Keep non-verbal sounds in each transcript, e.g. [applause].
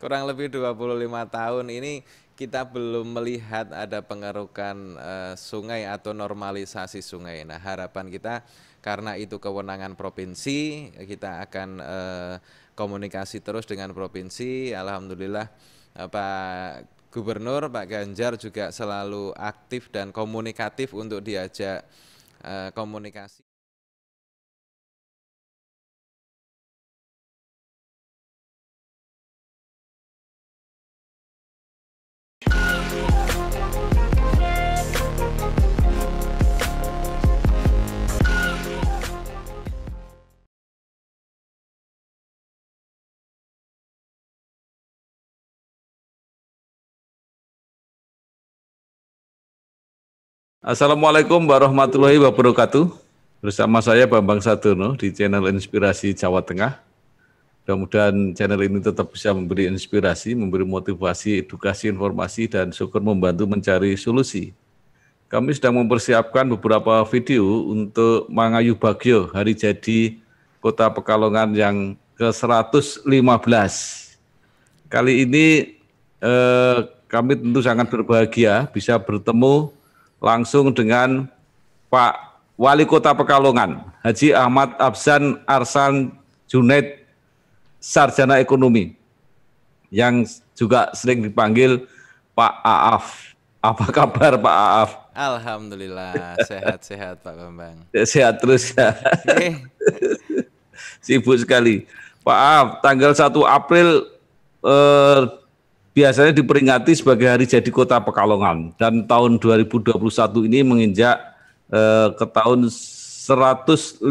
kurang lebih 25 tahun ini kita belum melihat ada pengerukan uh, sungai atau normalisasi sungai. Nah, harapan kita karena itu kewenangan provinsi, kita akan uh, komunikasi terus dengan provinsi. Alhamdulillah uh, Pak Gubernur Pak Ganjar juga selalu aktif dan komunikatif untuk diajak uh, komunikasi. Assalamualaikum warahmatullahi wabarakatuh. Bersama saya Bambang Saturno di channel Inspirasi Jawa Tengah. Mudah-mudahan channel ini tetap bisa memberi inspirasi, memberi motivasi, edukasi, informasi, dan syukur membantu mencari solusi. Kami sedang mempersiapkan beberapa video untuk Mangayu Bagio, hari jadi Kota Pekalongan yang ke-115. Kali ini eh, kami tentu sangat berbahagia bisa bertemu langsung dengan Pak Wali Kota Pekalongan, Haji Ahmad Absan Arsan Junaid Sarjana Ekonomi yang juga sering dipanggil Pak Aaf. Apa kabar Pak Aaf? Alhamdulillah sehat-sehat Pak Bambang. Sehat terus ya. Eh. [laughs] Sibuk sekali. Pak Aaf, tanggal 1 April eh, biasanya diperingati sebagai hari jadi kota Pekalongan dan tahun 2021 ini menginjak eh, ke tahun 115.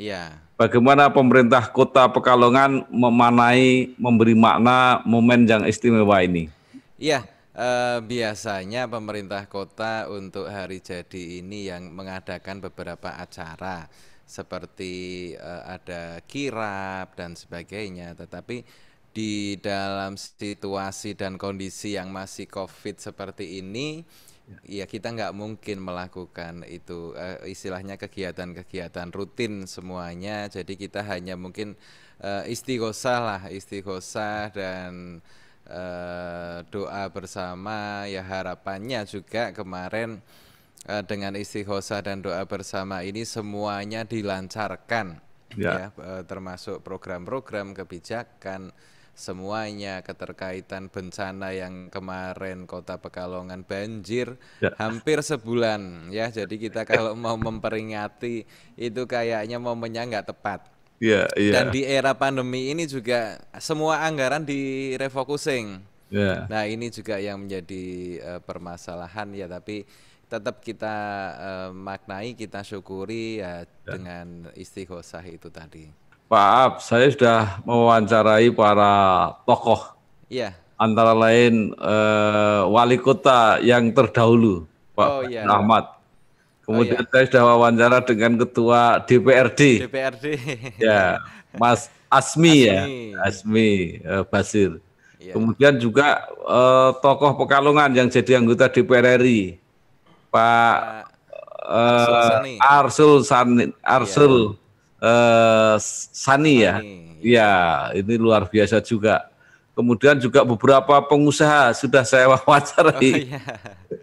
Iya. Bagaimana pemerintah kota Pekalongan memanai memberi makna momen yang istimewa ini? Iya, eh, biasanya pemerintah kota untuk hari jadi ini yang mengadakan beberapa acara seperti eh, ada kirap dan sebagainya, tetapi di dalam situasi dan kondisi yang masih COVID seperti ini, ya, ya kita nggak mungkin melakukan itu uh, istilahnya kegiatan-kegiatan rutin semuanya. Jadi kita hanya mungkin uh, eh, istighosah lah, istighosah dan uh, doa bersama. Ya harapannya juga kemarin uh, dengan istighosah dan doa bersama ini semuanya dilancarkan, ya, ya uh, termasuk program-program kebijakan semuanya keterkaitan bencana yang kemarin Kota Pekalongan banjir ya. hampir sebulan ya. Jadi kita kalau mau memperingati itu kayaknya mau nggak tepat. ya, ya. Dan di era pandemi ini juga semua anggaran direfocusing refocusing. Ya. Nah, ini juga yang menjadi uh, permasalahan ya, tapi tetap kita uh, maknai, kita syukuri ya ya. dengan istighosah itu tadi. Pak Ab, saya sudah mewawancarai para tokoh. Iya. Antara lain eh, wali kota yang terdahulu, Pak oh, iya. Ahmad. Kemudian oh, iya. saya sudah wawancara dengan ketua DPRD. DPRD. Ya, Mas Asmi, ya, Asmi. ya, Asmi eh, Basir. Iya. Kemudian juga eh, tokoh Pekalongan yang jadi anggota DPR RI, Pak, Arsul Sani, eh, Arsul, Sani, iya. Arsul iya eh, Sani ya. Iya, ini luar biasa juga. Kemudian juga beberapa pengusaha sudah saya [laughs] wawancarai. Oh, iya.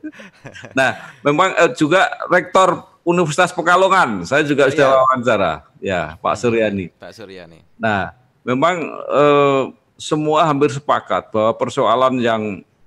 [laughs] nah, memang eh, juga rektor Universitas Pekalongan, saya juga oh, sudah iya. wawancara. Ya, Pak hmm, Suryani. Pak Suryani. Nah, memang eh, semua hampir sepakat bahwa persoalan yang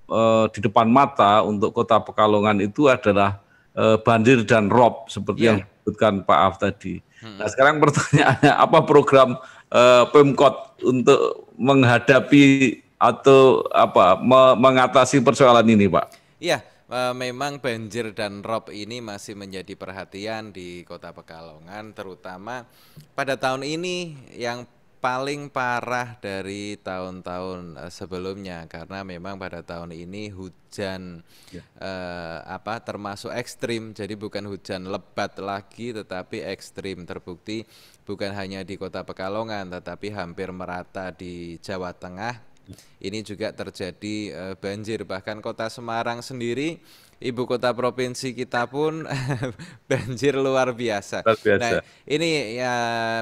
eh, di depan mata untuk Kota Pekalongan itu adalah eh, banjir dan rob seperti yeah. yang disebutkan Pak Af tadi. Hmm. Nah sekarang pertanyaannya [laughs] apa program uh, Pemkot untuk menghadapi atau apa me mengatasi persoalan ini, Pak? Iya, uh, memang banjir dan rob ini masih menjadi perhatian di Kota Pekalongan, terutama pada tahun ini yang paling parah dari tahun-tahun eh, sebelumnya karena memang pada tahun ini hujan ya. uh, apa termasuk ekstrim jadi bukan hujan lebat lagi tetapi ekstrim terbukti bukan hanya di kota Pekalongan tetapi hampir merata di Jawa Tengah ya. ini juga terjadi eh, banjir bahkan kota Semarang sendiri ibu kota provinsi kita pun [laughs] banjir luar biasa. luar biasa. Nah, ini ya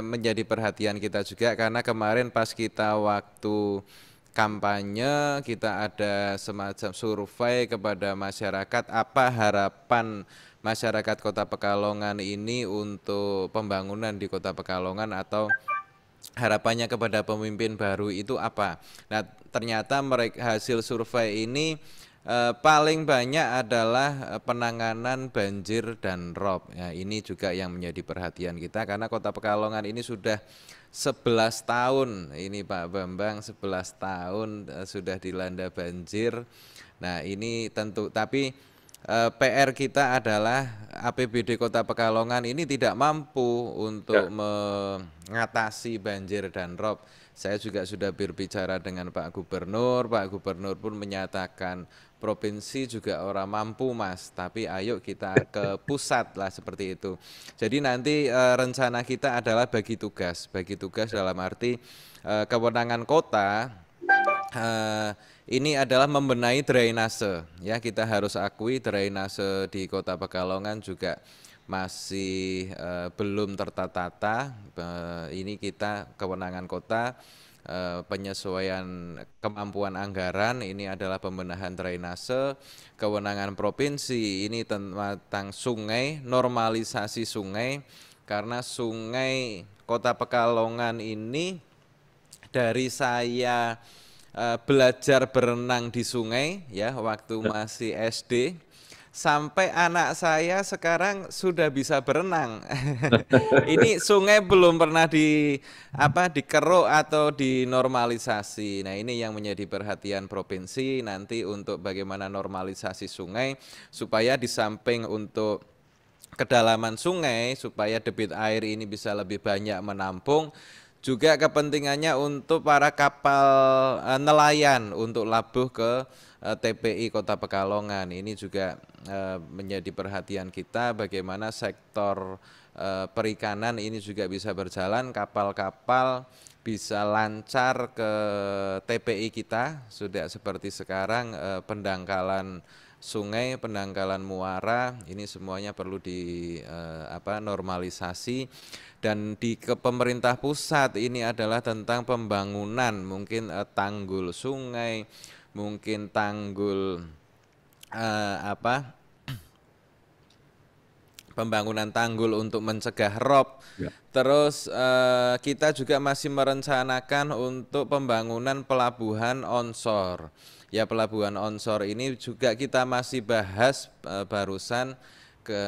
menjadi perhatian kita juga karena kemarin pas kita waktu kampanye kita ada semacam survei kepada masyarakat apa harapan masyarakat Kota Pekalongan ini untuk pembangunan di Kota Pekalongan atau harapannya kepada pemimpin baru itu apa. Nah, ternyata mereka hasil survei ini Eh, paling banyak adalah eh, penanganan banjir dan rob. Ya, ini juga yang menjadi perhatian kita karena Kota Pekalongan ini sudah 11 tahun. Ini Pak Bambang 11 tahun eh, sudah dilanda banjir. Nah, ini tentu tapi PR kita adalah APBD Kota Pekalongan ini tidak mampu untuk ya. mengatasi banjir dan rob saya juga sudah berbicara dengan Pak Gubernur, Pak Gubernur pun menyatakan provinsi juga orang mampu mas, tapi ayo kita ke pusat lah seperti itu. Jadi nanti e, rencana kita adalah bagi tugas, bagi tugas dalam arti e, kewenangan kota e, ini adalah membenahi drainase ya kita harus akui drainase di kota Pekalongan juga masih uh, belum tertata-tata. Uh, ini kita kewenangan kota uh, penyesuaian kemampuan anggaran ini adalah pembenahan drainase, kewenangan provinsi ini tentang sungai, normalisasi sungai karena sungai Kota Pekalongan ini dari saya uh, belajar berenang di sungai ya waktu ya. masih SD sampai anak saya sekarang sudah bisa berenang. [laughs] ini sungai belum pernah di apa dikeruk atau dinormalisasi. Nah, ini yang menjadi perhatian provinsi nanti untuk bagaimana normalisasi sungai supaya di samping untuk kedalaman sungai supaya debit air ini bisa lebih banyak menampung juga kepentingannya untuk para kapal eh, nelayan untuk labuh ke eh, TPI Kota Pekalongan. Ini juga eh, menjadi perhatian kita bagaimana sektor perikanan ini juga bisa berjalan kapal-kapal bisa lancar ke TPI kita sudah seperti sekarang pendangkalan sungai, penangkalan muara, ini semuanya perlu di eh, apa normalisasi dan di ke pemerintah pusat ini adalah tentang pembangunan mungkin eh, tanggul sungai, mungkin tanggul eh, apa [clears throat] pembangunan tanggul untuk mencegah rob. Ya. Terus eh, kita juga masih merencanakan untuk pembangunan pelabuhan onshore ya pelabuhan onshore ini juga kita masih bahas e, barusan ke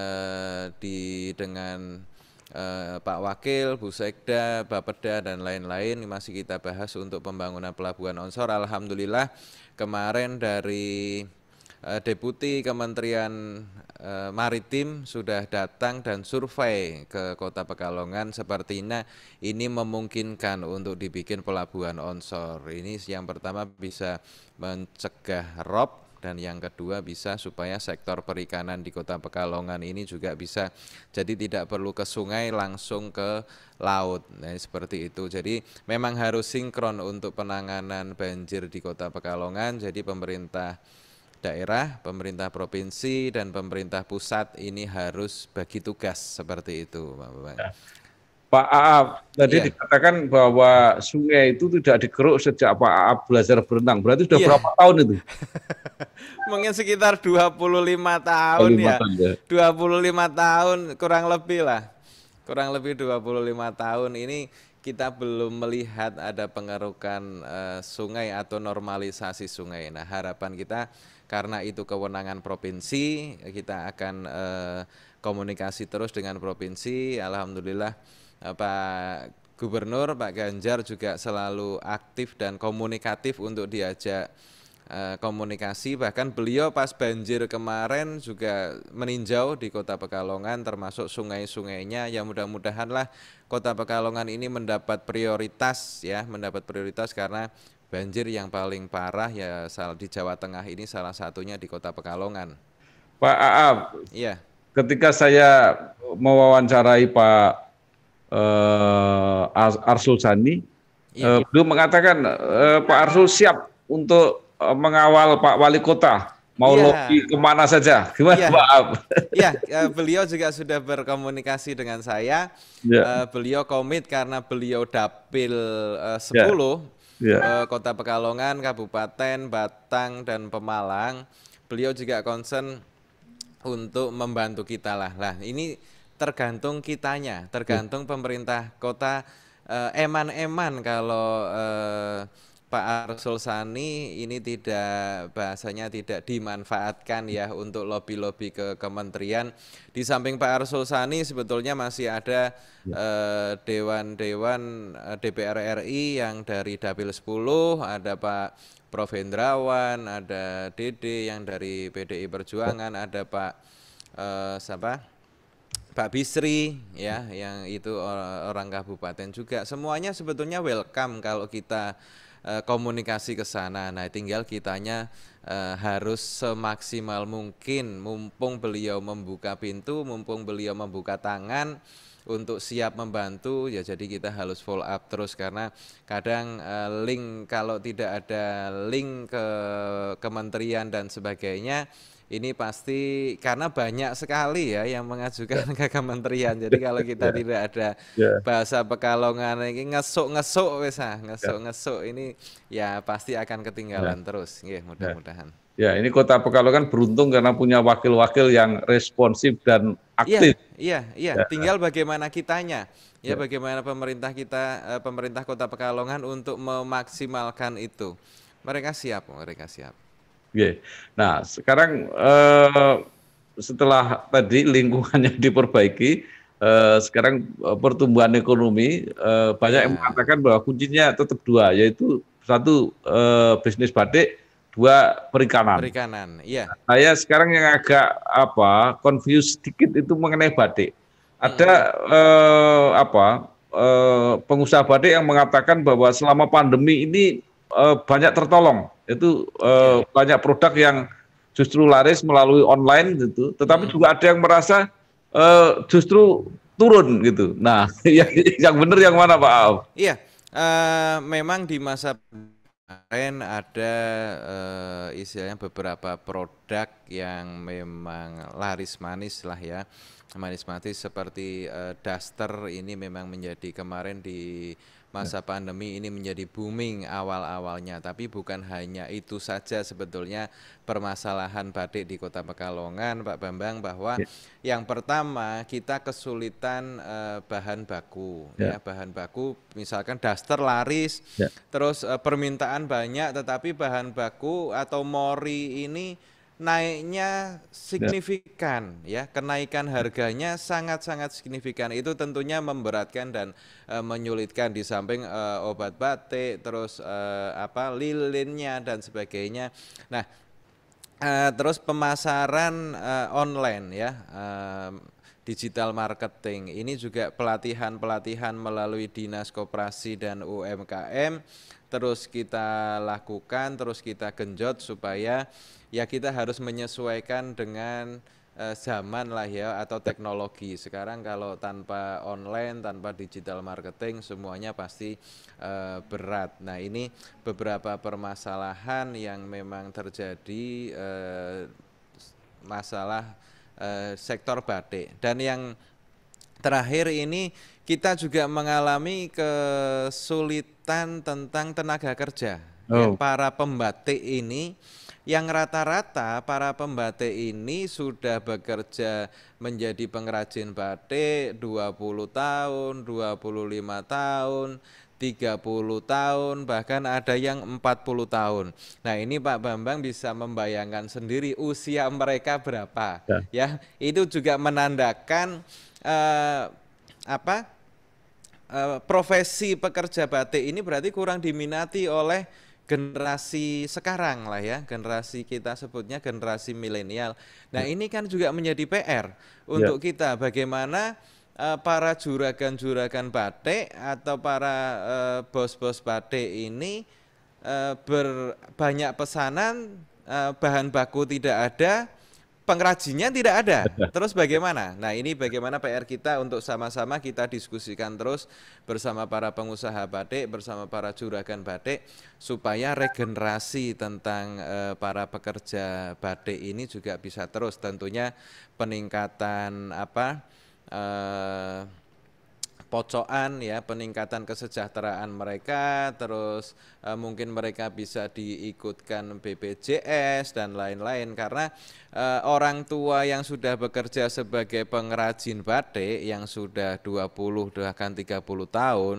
di dengan e, Pak Wakil, Bu Sekda, Bapeda dan lain-lain masih kita bahas untuk pembangunan pelabuhan onshore. Alhamdulillah kemarin dari Eh, Deputi Kementerian eh, Maritim sudah datang dan survei ke Kota Pekalongan sepertinya ini memungkinkan untuk dibikin pelabuhan onshore. Ini yang pertama bisa mencegah rob dan yang kedua bisa supaya sektor perikanan di Kota Pekalongan ini juga bisa jadi tidak perlu ke sungai langsung ke laut nah, seperti itu jadi memang harus sinkron untuk penanganan banjir di Kota Pekalongan jadi pemerintah daerah, pemerintah provinsi dan pemerintah pusat ini harus bagi tugas seperti itu, Pak Bapak. Ya. Pak Aab tadi ya. dikatakan bahwa sungai itu tidak dikeruk sejak Pak Aab belajar berenang. Berarti sudah ya. berapa tahun itu? [laughs] Mungkin sekitar 25 tahun 25 ya. ya. 25 tahun kurang lebih lah. Kurang lebih 25 tahun ini kita belum melihat ada pengerukan uh, sungai atau normalisasi sungai. Nah, harapan kita karena itu kewenangan provinsi kita akan eh, komunikasi terus dengan provinsi alhamdulillah eh, Pak Gubernur Pak Ganjar juga selalu aktif dan komunikatif untuk diajak eh, komunikasi bahkan beliau pas banjir kemarin juga meninjau di Kota Pekalongan termasuk sungai-sungainya ya mudah-mudahanlah Kota Pekalongan ini mendapat prioritas ya mendapat prioritas karena Banjir yang paling parah ya di Jawa Tengah ini salah satunya di Kota Pekalongan. Pak Aab, iya. ketika saya mewawancarai Pak eh, Arsul Sani, iya, eh, beliau mengatakan uh, Pak Arsul siap untuk uh, mengawal Pak Wali Kota mau ya. lobby kemana saja gimana ya. Pak Ab? Ya, beliau juga sudah berkomunikasi dengan saya. Ya. beliau komit karena beliau dapil uh, 10 ya yeah. Iya. Kota Pekalongan, Kabupaten Batang dan Pemalang. Beliau juga concern untuk membantu kita lah. Lah ini tergantung kitanya, tergantung iya. pemerintah kota eh, eman-eman kalau uh, Pak Arsul Sani ini tidak bahasanya tidak dimanfaatkan ya untuk lobby-lobby ke kementerian. Di samping Pak Arsul Sani sebetulnya masih ada dewan-dewan ya. eh, eh DPR RI yang dari Dapil 10, ada Pak Prof Hendrawan, ada Dede yang dari PDI Perjuangan, ya. ada Pak eh, siapa? Pak Bisri ya yang itu eh, orang kabupaten juga. Semuanya sebetulnya welcome kalau kita Eh, komunikasi ke sana. Nah, tinggal kitanya uh, harus semaksimal mungkin mumpung beliau membuka pintu, mumpung beliau membuka tangan untuk siap membantu ya jadi kita harus follow up terus karena kadang uh, link kalau tidak ada link ke kementerian dan sebagainya ini pasti karena banyak sekali ya yang mengajukan ya. ke kementerian. Jadi kalau [laughs] kita yeah. tidak ada ya. bahasa pekalongan ini ngesuk-ngesuk bisa ah, ngesuk-ngesuk ya. ini ya pasti akan ketinggalan terus. Iya, mudah-mudahan. Ya, ini Kota Pekalongan beruntung karena punya wakil-wakil yang responsif dan iya, aktif. Iya, iya, yeah. Tinggal bagaimana kitanya ya bagaimana pemerintah kita eh, pemerintah Kota Pekalongan untuk memaksimalkan itu. Mereka siap, mereka siap. Okay. Nah, sekarang eh, setelah tadi lingkungannya [laughs] diperbaiki, eh, sekarang eh, pertumbuhan ekonomi eh, banyak yang ya. mengatakan bahwa kuncinya tetap dua, yaitu satu eh, bisnis batik, dua perikanan. Perikanan, iya. Nah, saya sekarang yang agak apa confused sedikit itu mengenai batik. Ada hmm. eh, apa eh, pengusaha batik yang mengatakan bahwa selama pandemi ini eh, banyak tertolong itu uh, banyak produk yang justru laris melalui online gitu. Tetapi hmm. juga ada yang merasa uh, justru turun gitu. Nah, [laughs] yang, benar yang mana Pak Al? Iya, uh, memang di masa kemarin ada uh, istilahnya beberapa produk yang memang laris manis lah ya. Manis-manis seperti uh, daster ini memang menjadi kemarin di masa ya. pandemi ini menjadi booming awal-awalnya. Tapi bukan hanya itu saja sebetulnya permasalahan batik di Kota Pekalongan, Pak Bambang, bahwa ya. yang pertama kita kesulitan uh, bahan baku, ya. ya bahan baku misalkan daster laris, terus uh, permintaan banyak, tetapi bahan baku atau mori ini naiknya ya. signifikan ya. kenaikan harganya sangat-sangat signifikan itu tentunya memberatkan dan e, menyulitkan di samping e, obat batik terus e, apa lilinnya dan sebagainya nah e, terus pemasaran e, online ya e, digital marketing ini juga pelatihan-pelatihan melalui dinas koperasi dan UMKM terus kita lakukan terus kita genjot supaya ya kita harus menyesuaikan dengan uh, zaman lah ya atau teknologi. Sekarang kalau tanpa online, tanpa digital marketing semuanya pasti uh, berat. Nah, ini beberapa permasalahan yang memang terjadi uh, masalah uh, sektor batik dan yang terakhir ini kita juga mengalami kesulitan tentang tenaga kerja. Oh. Ya, para pembatik ini yang rata-rata para pembatik ini sudah bekerja menjadi pengrajin batik 20 tahun, 25 tahun, 30 tahun, bahkan ada yang 40 tahun. Nah, ini Pak Bambang bisa membayangkan sendiri usia mereka berapa. Ya, ya itu juga menandakan eh, apa? Eh, profesi pekerja batik ini berarti kurang diminati oleh generasi sekarang lah ya, generasi kita sebutnya generasi milenial. Nah, ya. ini kan juga menjadi PR ya. untuk ya. kita bagaimana uh, para juragan-juragan batik atau para bos eh, bos-bos batik ini uh, eh, berbanyak pesanan uh, bahan baku tidak ada pengrajinnya tidak ada. Terus bagaimana? Nah, ini bagaimana PR kita untuk sama-sama kita diskusikan terus bersama para pengusaha batik, bersama para juragan batik supaya regenerasi tentang eh, para pekerja batik ini juga bisa terus tentunya peningkatan apa eh, pocokan ya peningkatan kesejahteraan mereka terus e, mungkin mereka bisa diikutkan BPJS dan lain-lain karena e, orang tua yang sudah bekerja sebagai pengrajin batik yang sudah 20 bahkan 30 tahun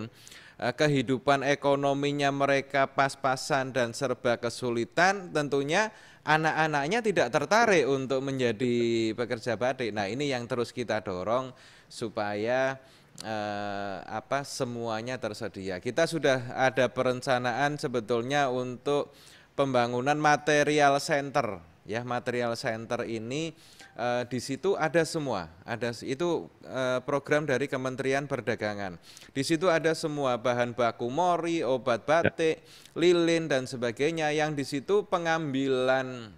e, kehidupan ekonominya mereka pas-pasan dan serba kesulitan tentunya anak-anaknya tidak tertarik untuk menjadi pekerja batik. Nah, ini yang terus kita dorong supaya eh, apa semuanya tersedia. Kita sudah ada perencanaan sebetulnya untuk pembangunan material center ya material center ini eh, di situ ada semua ada itu eh, program dari Kementerian Perdagangan di situ ada semua bahan baku mori obat ya. batik lilin dan sebagainya yang di situ pengambilan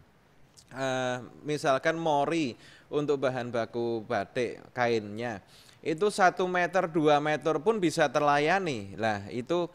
eh, misalkan mori untuk bahan baku batik kainnya itu satu meter dua meter pun bisa terlayani lah itu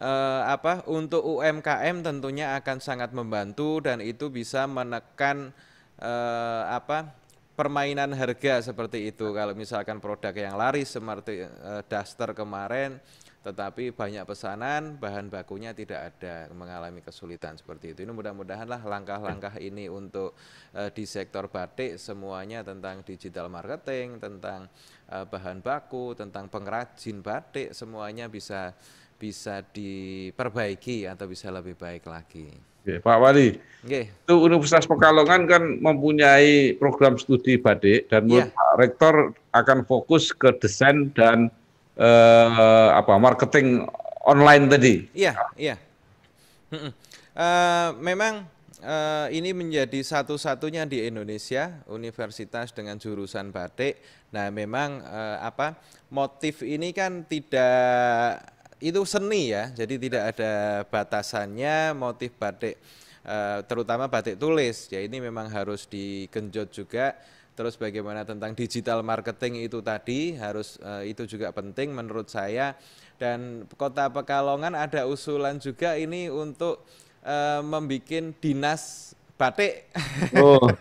eh, apa untuk UMKM tentunya akan sangat membantu dan itu bisa menekan eh, apa permainan harga seperti itu kalau misalkan produk yang laris seperti eh, daster kemarin tetapi banyak pesanan bahan bakunya tidak ada mengalami kesulitan seperti itu ini mudah-mudahanlah langkah-langkah ini untuk uh, di sektor batik semuanya tentang digital marketing tentang uh, bahan baku tentang pengrajin batik semuanya bisa bisa diperbaiki atau bisa lebih baik lagi Oke, Pak Wali, Oke. itu Universitas Pekalongan kan mempunyai program studi batik dan ya. Pak Rektor akan fokus ke desain dan Eh, apa marketing online tadi. Iya, iya. Uh, memang uh, ini menjadi satu-satunya di Indonesia universitas dengan jurusan batik. Nah, memang uh, apa motif ini kan tidak itu seni ya, jadi tidak ada batasannya motif batik, uh, terutama batik tulis. Ya ini memang harus digenjot juga Terus bagaimana tentang digital marketing itu tadi harus eh, itu juga penting menurut saya. Dan Kota Pekalongan ada usulan juga ini untuk uh, eh, membuat dinas batik. Oh. [laughs]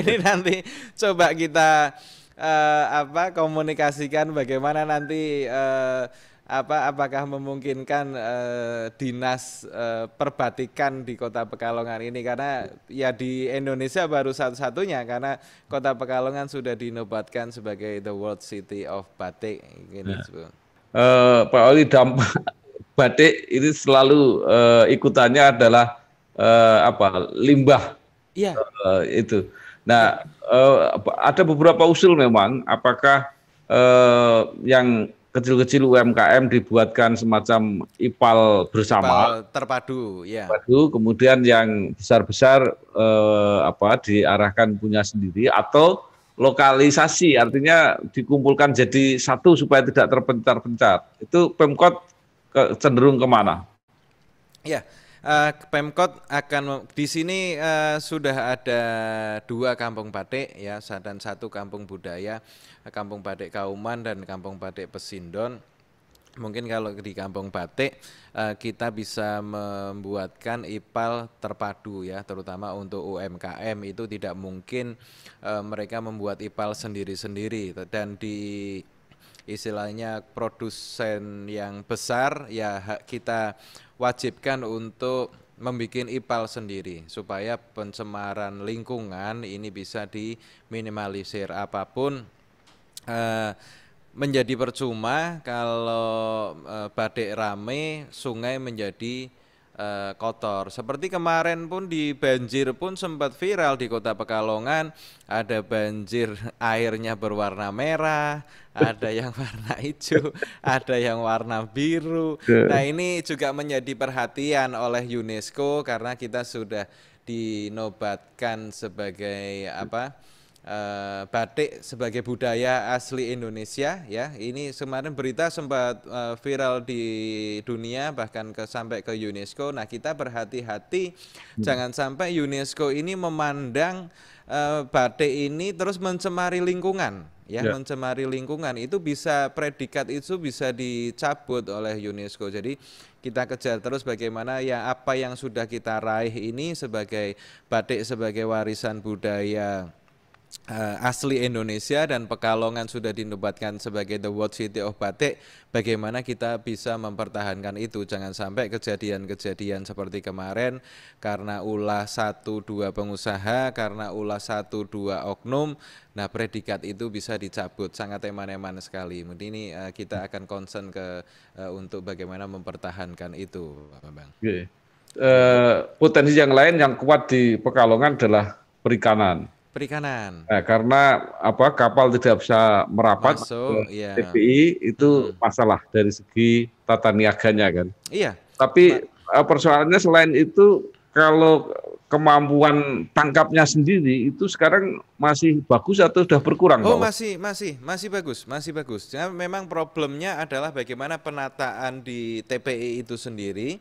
ini nanti coba kita uh, apa komunikasikan bagaimana nanti uh, apa apakah memungkinkan eh, dinas eh, perbatikan di Kota Pekalongan ini karena ya di Indonesia baru satu-satunya karena Kota Pekalongan sudah dinobatkan sebagai the World City of Batik ini nah. uh, Pak Oli dampak [laughs] batik ini selalu uh, ikutannya adalah uh, apa limbah yeah. Iya. uh, itu. Nah, uh, ada beberapa usul memang apakah uh, yang kecil-kecil UMKM dibuatkan semacam IPAL bersama IPAL terpadu ya. Terpadu kemudian yang besar-besar eh, apa diarahkan punya sendiri atau lokalisasi artinya dikumpulkan jadi satu supaya tidak terpencar-pencar. Itu Pemkot ke, cenderung kemana? Ya, uh, Pemkot akan di sini uh, sudah ada dua kampung batik ya dan satu kampung budaya kampung batik Kauman dan kampung batik Pesindon mungkin kalau di kampung batik eh, kita bisa membuatkan ipal terpadu ya terutama untuk UMKM itu tidak mungkin mereka membuat ipal sendiri-sendiri dan di istilahnya produsen yang besar ya kita wajibkan untuk membuat ipal sendiri supaya pencemaran lingkungan ini bisa diminimalisir apapun eh, menjadi percuma kalau eh, badai rame sungai menjadi Eh, kotor. Seperti kemarin pun di banjir pun sempat viral di Kota Pekalongan ada banjir airnya berwarna merah, ada [laughs] yang warna hijau, ada yang warna biru. Nah, ini juga menjadi perhatian oleh UNESCO karena kita sudah dinobatkan sebagai apa? Eh, batik sebagai budaya asli Indonesia ya. Ini kemarin berita sempat eh, viral di dunia bahkan ke sampai ke UNESCO. Nah, kita berhati-hati hmm. jangan sampai UNESCO ini memandang eh, batik ini terus mencemari lingkungan ya, ya mencemari lingkungan itu bisa predikat itu bisa dicabut oleh UNESCO. Jadi kita kejar terus bagaimana ya apa yang sudah kita raih ini sebagai batik sebagai warisan budaya uh, asli Indonesia dan Pekalongan sudah dinobatkan sebagai the world city of batik, bagaimana kita bisa mempertahankan itu? Jangan sampai kejadian-kejadian seperti kemarin karena ulah satu dua pengusaha, karena ulah satu dua oknum, nah predikat itu bisa dicabut. Sangat eman-eman sekali. Mungkin ini uh, kita akan concern ke uh, untuk bagaimana mempertahankan itu, Pak Bambang. Okay. Uh, potensi yang lain yang kuat di Pekalongan adalah perikanan perikanan. Nah, karena apa kapal tidak bisa merapat Masuk, ke iya. TPI itu hmm. masalah dari segi tata niaganya kan. Iya. Tapi Ma eh, persoalannya selain itu kalau kemampuan tangkapnya sendiri itu sekarang masih bagus atau sudah berkurang? Oh masih masih masih bagus masih bagus. Nah, memang problemnya adalah bagaimana penataan di TPI itu sendiri,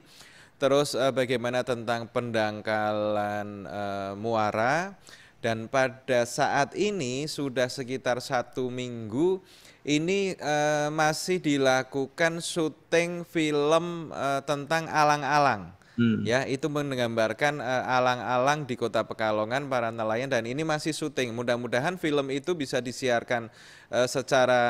terus eh, bagaimana tentang pendangkalan eh, muara, dan pada saat ini sudah sekitar satu minggu ini eh, masih dilakukan syuting film eh, tentang alang-alang. Hmm. Ya, itu menggambarkan eh, alang-alang di Kota Pekalongan para nelayan dan ini masih syuting. Mudah-mudahan film itu bisa disiarkan secara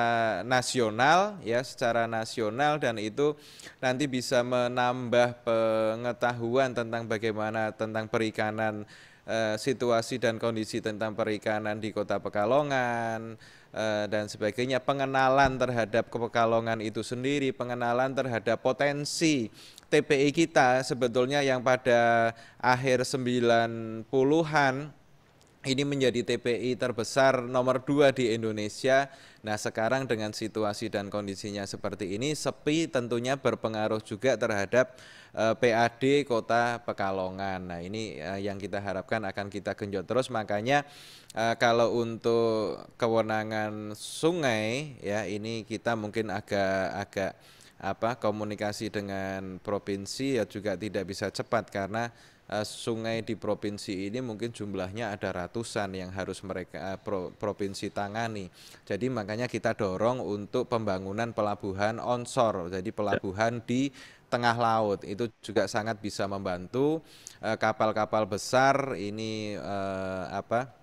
nasional ya, secara nasional dan itu nanti bisa menambah pengetahuan tentang bagaimana tentang perikanan Eh, situasi dan kondisi tentang perikanan di Kota Pekalongan eh, dan sebagainya, pengenalan terhadap kepekalongan itu sendiri, pengenalan terhadap potensi TPI kita sebetulnya yang pada akhir 90-an ini menjadi TPI terbesar nomor dua di Indonesia Nah, sekarang dengan situasi dan kondisinya seperti ini, sepi tentunya berpengaruh juga terhadap eh, PAD Kota Pekalongan. Nah, ini eh, yang kita harapkan akan kita genjot terus. Makanya eh, kalau untuk kewenangan sungai ya ini kita mungkin agak-agak apa komunikasi dengan provinsi ya juga tidak bisa cepat karena Eh, sungai di provinsi ini mungkin jumlahnya ada ratusan yang harus mereka eh, provinsi tangani. Jadi makanya kita dorong untuk pembangunan pelabuhan onshore. jadi pelabuhan di tengah laut itu juga sangat bisa membantu eh, kapal-kapal besar ini apa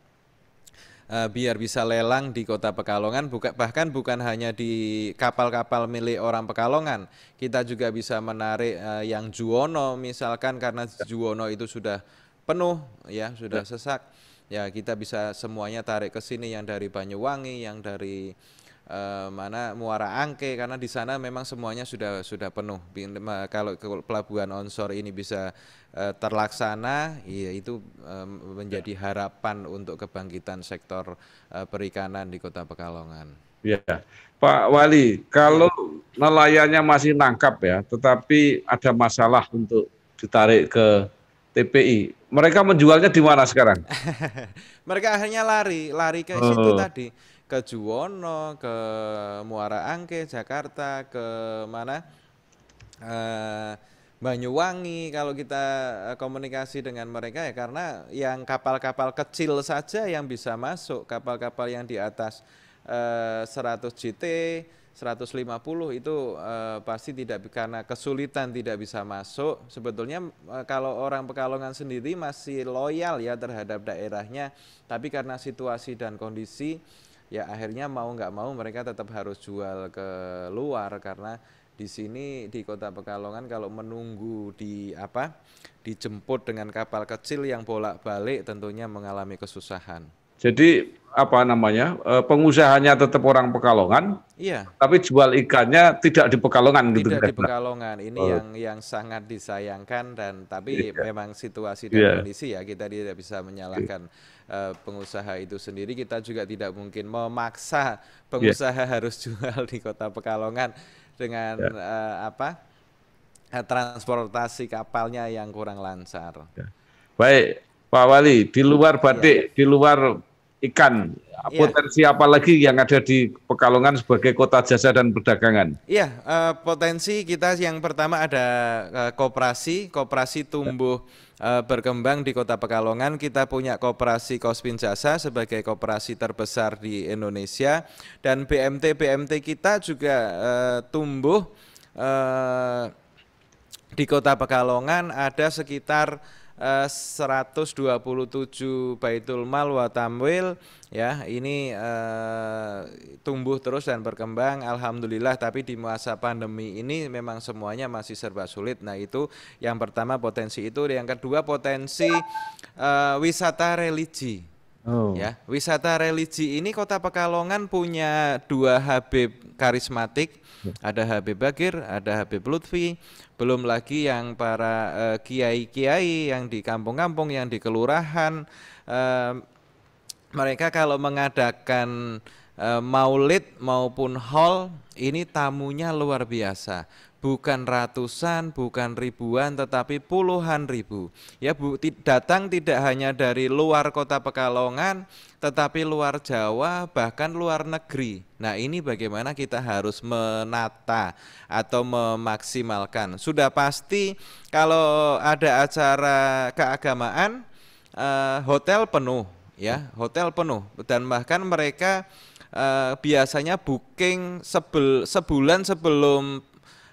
uh, biar bisa lelang di kota Pekalongan buka, bahkan bukan hanya di kapal-kapal milik orang Pekalongan kita juga bisa menarik uh, yang Juwono misalkan karena Juwono itu sudah penuh ya sudah ya. sesak ya kita bisa semuanya tarik ke sini yang dari Banyuwangi yang dari eh, mana Muara Angke karena di sana memang semuanya sudah sudah penuh kalau pelabuhan onshore ini bisa Eh, terlaksana ya itu menjadi harapan untuk kebangkitan sektor eh, perikanan di Kota Pekalongan. Ya, Pak Wali, kalau nelayannya masih nangkap ya, tetapi ada masalah untuk ditarik ke TPI. Mereka menjualnya di mana sekarang? [laughs] mereka akhirnya lari, lari ke oh. situ tadi, ke Juwono, ke Muara Angke, Jakarta, ke mana? Uh, Banyuwangi kalau kita eh, komunikasi dengan mereka ya karena yang kapal-kapal kecil saja yang bisa masuk kapal-kapal yang di atas eh, 100 GT 150 itu eh, pasti tidak karena kesulitan tidak bisa masuk sebetulnya eh, kalau orang Pekalongan sendiri masih loyal ya terhadap daerahnya tapi karena situasi dan kondisi ya akhirnya mau nggak mau mereka tetap harus jual ke luar karena di sini di kota Pekalongan kalau menunggu di apa dijemput dengan kapal kecil yang bolak-balik tentunya mengalami kesusahan. Jadi apa namanya eh, pengusahanya tetap orang Pekalongan, iya. Tapi jual ikannya tidak di Pekalongan tidak gitu. Tidak di Pekalongan. Ini oh. yang yang sangat disayangkan dan tapi iya. memang situasi dan iya. kondisi ya kita tidak bisa menyalahkan iya. pengusaha itu sendiri. Kita juga tidak mungkin memaksa iya. pengusaha iya. [laughs] harus jual di kota Pekalongan dengan ya. uh, apa eh, transportasi kapalnya yang kurang lancar. Ya. Baik, Pak Wali, di luar batik, ya. di luar ikan. Ya. Potensi apa lagi yang ada di Pekalongan sebagai kota jasa dan perdagangan? Iya, uh, potensi kita yang pertama ada uh, eh, kooperasi koperasi tumbuh uh, berkembang di Kota Pekalongan. Kita punya kooperasi Kospin Jasa sebagai kooperasi terbesar di Indonesia dan BMT BMT kita juga uh, tumbuh uh, di Kota Pekalongan ada sekitar eh, 127 Baitul Mal wa Tamwil ya ini eh, tumbuh terus dan berkembang alhamdulillah tapi di masa pandemi ini memang semuanya masih serba sulit. Nah, itu yang pertama potensi itu, yang kedua potensi eh, wisata religi. Oh. Ya, wisata religi ini Kota Pekalongan punya dua Habib karismatik, ya. ada Habib Bagir, ada Habib Lutfi belum lagi yang para eh, kiai-kiai yang di kampung-kampung yang di kelurahan eh, mereka kalau mengadakan eh, maulid maupun hall ini tamunya luar biasa bukan ratusan, bukan ribuan, tetapi puluhan ribu. Ya, bu, datang tidak hanya dari luar kota Pekalongan, tetapi luar Jawa, bahkan luar negeri. Nah, ini bagaimana kita harus menata atau memaksimalkan. Sudah pasti kalau ada acara keagamaan, eh, hotel penuh, ya, hotel penuh, dan bahkan mereka eh, biasanya booking sebel, sebulan sebelum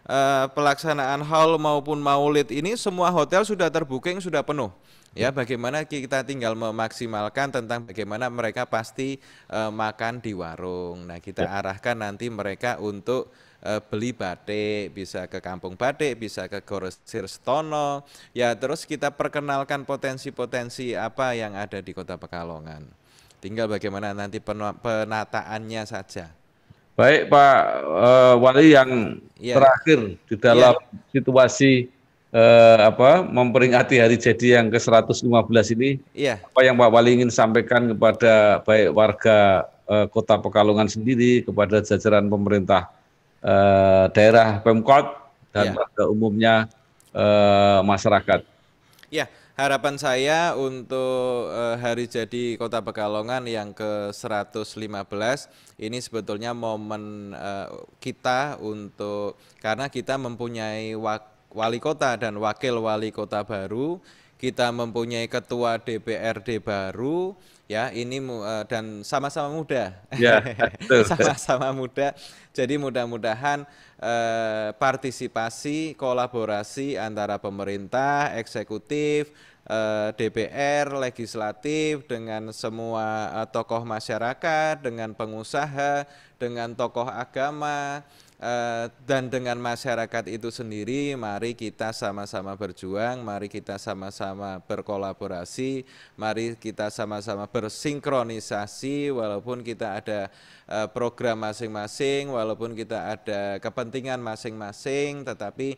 Eh, pelaksanaan haul maupun maulid ini semua hotel sudah terbooking sudah penuh ya, ya. bagaimana kita tinggal memaksimalkan tentang bagaimana mereka pasti uh, makan di warung. Nah, kita ya. arahkan nanti mereka untuk uh, beli batik, bisa ke kampung batik, bisa ke Gorosir Stono. Ya, terus kita perkenalkan potensi-potensi apa yang ada di Kota Pekalongan. Tinggal bagaimana nanti penataannya saja. Baik Pak uh, Wali yang ya. terakhir di dalam ya. situasi uh, apa memperingati hari jadi yang ke-115 ini, ya. apa yang Pak Wali ingin sampaikan kepada baik warga uh, Kota Pekalongan sendiri, kepada jajaran pemerintah uh, daerah Pemkot dan ya. pada umumnya uh, masyarakat. Ya harapan saya untuk eh, hari jadi Kota Pekalongan yang ke-115 ini sebetulnya momen eh, kita untuk karena kita mempunyai wali kota dan wakil wali kota baru, kita mempunyai ketua DPRD baru ya ini eh, dan sama-sama muda. Ya, [laughs] sama-sama muda. Jadi mudah-mudahan eh, partisipasi, kolaborasi antara pemerintah, eksekutif, Eh, DPR, legislatif, dengan semua eh, tokoh masyarakat, dengan pengusaha, dengan tokoh agama, eh, dan dengan masyarakat itu sendiri mari kita sama-sama berjuang mari kita sama-sama berkolaborasi mari kita sama-sama bersinkronisasi walaupun kita ada program masing-masing walaupun kita ada kepentingan masing-masing tetapi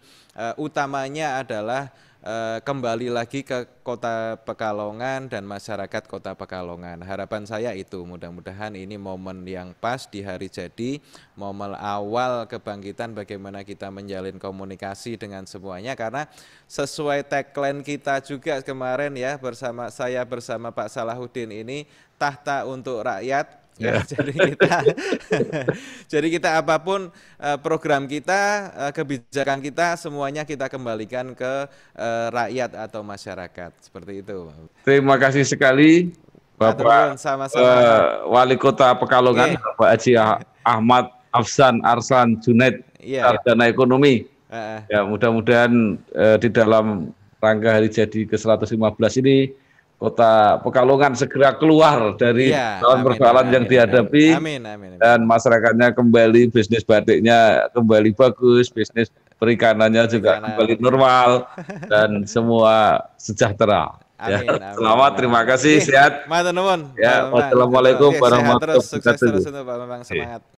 utamanya adalah Eh, kembali lagi ke kota Pekalongan dan masyarakat kota Pekalongan. Harapan saya itu mudah-mudahan ini momen yang pas di hari jadi, momen awal kebangkitan bagaimana kita menjalin komunikasi dengan semuanya karena sesuai tagline kita juga kemarin ya bersama saya bersama Pak Salahuddin ini tahta untuk rakyat Ya, yeah. jadi kita [laughs] jadi kita apapun eh, program kita, eh, kebijakan kita semuanya kita kembalikan ke eh, rakyat atau masyarakat. Seperti itu. Terima kasih sekali Bapak sama -sama. Wali Kota Pekalongan yeah. Bapak Haji Ahmad Afsan Arsan Junaid yeah, Sarjana Ekonomi. Uh, uh. Ya, mudah-mudahan uh, di dalam rangka hari jadi ke-115 ini kota Pekalongan segera keluar dari ya, amin, persoalan amin, yang amin, dihadapi amin, amin, amin. dan masyarakatnya kembali bisnis batiknya kembali bagus bisnis perikanannya Perikanan. juga kembali normal [laughs] dan semua sejahtera ya, amin, ya. amin, selamat amin. terima kasih sehat Ya, wassalamualaikum warahmatullahi wabarakatuh.